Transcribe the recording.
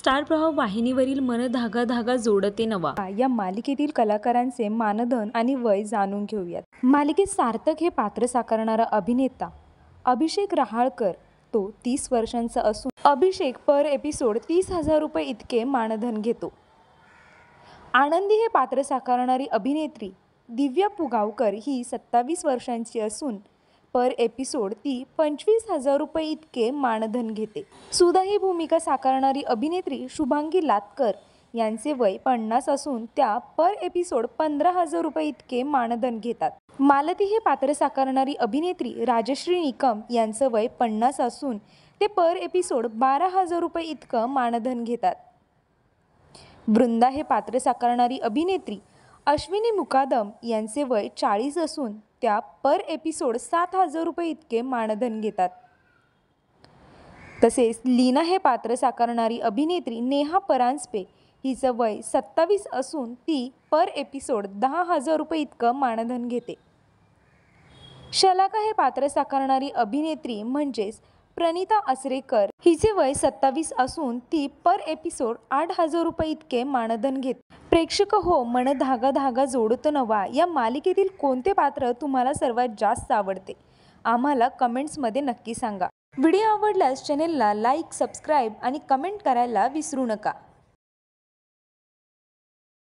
star प्रभाव वाहिनीवरील मन धागा धागा जोडते नवा या मालिकेतील कलाकारांचे मानधन आणि वय जाणून घेऊयात मालिकेत सार्थक हे पात्र साकारणारा अभिनेता अभिषेक रहाळकर तो तीस वर्षांचा असून अभिषेक पर एपिसोड तीस हजार रुपये इतके मानधन घेतो आनंदी हे पात्र साकारणारी अभिनेत्री दिव्या पुगावकर ही सत्तावीस वर्षांची असून पर एपिसोड ती पंचवीस हजार रुपये इतके मानधन घेते सुधा ही भूमिका साकारणारी अभिनेत्री शुभांगी लातकर यांचे वय पन्नास असून त्या पर एपिसोड पंधरा हजार रुपये इतके मानधन घेतात मालती हे पात्र साकारणारी अभिनेत्री राजश्री निकम यांचं वय पन्नास असून ते पर एपिसोड बारा हजार रुपये इतकं मानधन घेतात वृंदा हे पात्र साकारणारी अभिनेत्री अश्विनी मुकादम यांचे वय चाळीस असून त्या पर एपिसोड सात हजार रुपये इतके मानधन घेतात तसेच लीना हे पात्र साकारणारी अभिनेत्री नेहा परांजपे हिचं वय सत्तावीस असून ती पर एपिसोड दहा हजार रुपये इतकं मानधन घेते शलाका हे पात्र साकारणारी अभिनेत्री म्हणजेच प्रणिता असरेकर हिचे वय सत्तावीस असून ती पर एपिसोड आठ हजार रुपये इतके मानधन घेत प्रेक्षक हो मन धागा धागा जोडत नवा या मालिकेतील कोणते पात्र तुम्हाला सर्वात जास्त आवडते आम्हाला कमेंट्समध्ये नक्की सांगा व्हिडिओ आवडल्यास चॅनेलला लाईक सबस्क्राईब आणि कमेंट करायला विसरू नका